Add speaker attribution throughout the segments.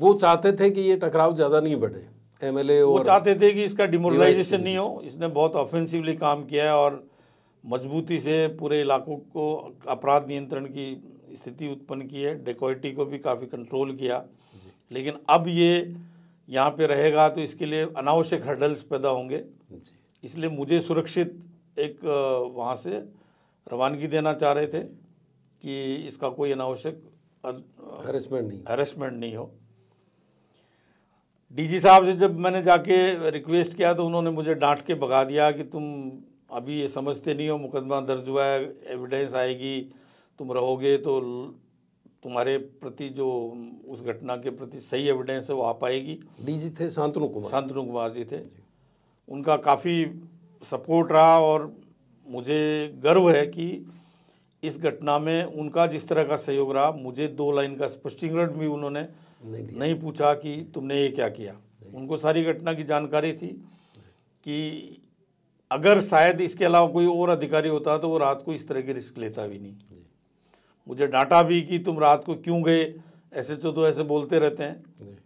Speaker 1: वो चाहते थे कि ये टकराव ज़्यादा नहीं बढ़े एमएलए वो चाहते थे कि इसका डिमोरलाइजेशन नहीं हो इसने बहुत ऑफेंसिवली काम किया है और मजबूती से पूरे इलाकों को अपराध नियंत्रण की स्थिति उत्पन्न की है डेकोइटी को भी काफ़ी कंट्रोल किया लेकिन अब ये यहाँ पे रहेगा तो इसके लिए अनावश्यक हर्डल्स पैदा होंगे इसलिए मुझे सुरक्षित एक वहाँ से रवानगी देना चाह रहे थे कि इसका कोई अनावश्यक हरेसमेंट नहीं हरेसमेंट नहीं हो डीजी साहब से जब मैंने जाके रिक्वेस्ट किया तो उन्होंने मुझे डांट के भगा दिया कि तुम अभी ये समझते नहीं हो मुकदमा दर्ज हुआ है एविडेंस आएगी तुम रहोगे तो तुम्हारे प्रति जो उस घटना के प्रति सही एविडेंस है वो आ पाएगी डीजी थे शांतनु कुमार शांतनु कुमार जी थे उनका काफ़ी सपोर्ट रहा और मुझे गर्व है कि इस घटना में उनका जिस तरह का सहयोग रहा मुझे दो लाइन का स्पष्टीकरण भी उन्होंने नहीं, नहीं पूछा कि तुमने ये क्या किया उनको सारी घटना की जानकारी थी कि अगर शायद इसके अलावा कोई और अधिकारी होता तो वो रात को इस तरह की रिस्क लेता भी नहीं मुझे डांटा भी कि तुम रात को क्यों गए ऐसे चो तो, तो ऐसे बोलते रहते हैं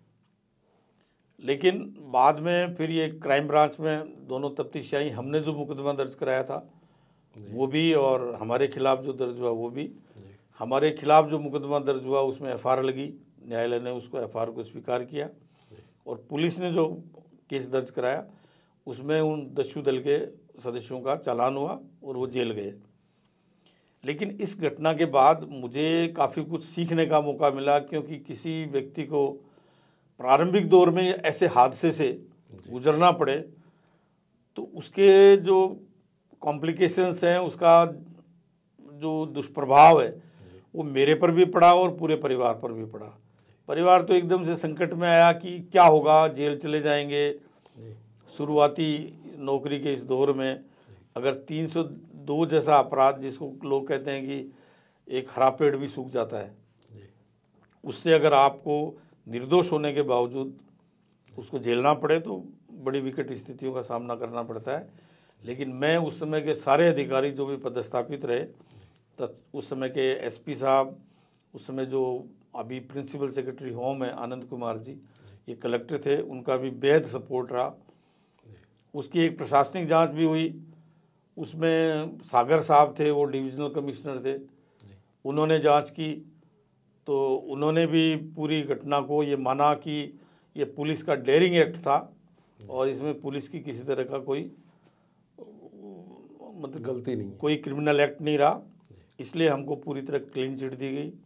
Speaker 1: लेकिन बाद में फिर ये क्राइम ब्रांच में दोनों तफ्तीशाही हमने जो मुकदमा दर्ज कराया था वो भी और हमारे खिलाफ जो दर्ज हुआ वो भी हमारे खिलाफ जो मुकदमा दर्ज हुआ उसमें एफ लगी न्यायालय ने उसको एफ को स्वीकार किया और पुलिस ने जो केस दर्ज कराया उसमें उन दस्यु दल के सदस्यों का चालान हुआ और वो जेल गए लेकिन इस घटना के बाद मुझे काफ़ी कुछ सीखने का मौका मिला क्योंकि किसी व्यक्ति को प्रारंभिक दौर में ऐसे हादसे से गुजरना पड़े तो उसके जो कॉम्प्लिकेशंस हैं उसका जो दुष्प्रभाव है वो मेरे पर भी पड़ा और पूरे परिवार पर भी पड़ा परिवार तो एकदम से संकट में आया कि क्या होगा जेल चले जाएंगे शुरुआती नौकरी के इस दौर में अगर 302 जैसा अपराध जिसको लोग कहते हैं कि एक हरा पेड़ भी सूख जाता है उससे अगर आपको निर्दोष होने के बावजूद उसको झेलना पड़े तो बड़ी विकट स्थितियों का सामना करना पड़ता है लेकिन मैं उस समय के सारे अधिकारी जो भी पदस्थापित रहे उस समय के एसपी साहब उस समय जो अभी प्रिंसिपल सेक्रेटरी होम है आनंद कुमार जी ये कलेक्टर थे उनका भी बेहद सपोर्ट रहा उसकी एक प्रशासनिक जांच भी हुई उसमें सागर साहब थे वो डिविजनल कमिश्नर थे उन्होंने जांच की तो उन्होंने भी पूरी घटना को ये माना कि ये पुलिस का डेयरिंग एक्ट था और इसमें पुलिस की किसी तरह का कोई मतलब गलती नहीं कोई क्रिमिनल एक्ट नहीं रहा इसलिए हमको पूरी तरह क्लीन चिट दी गई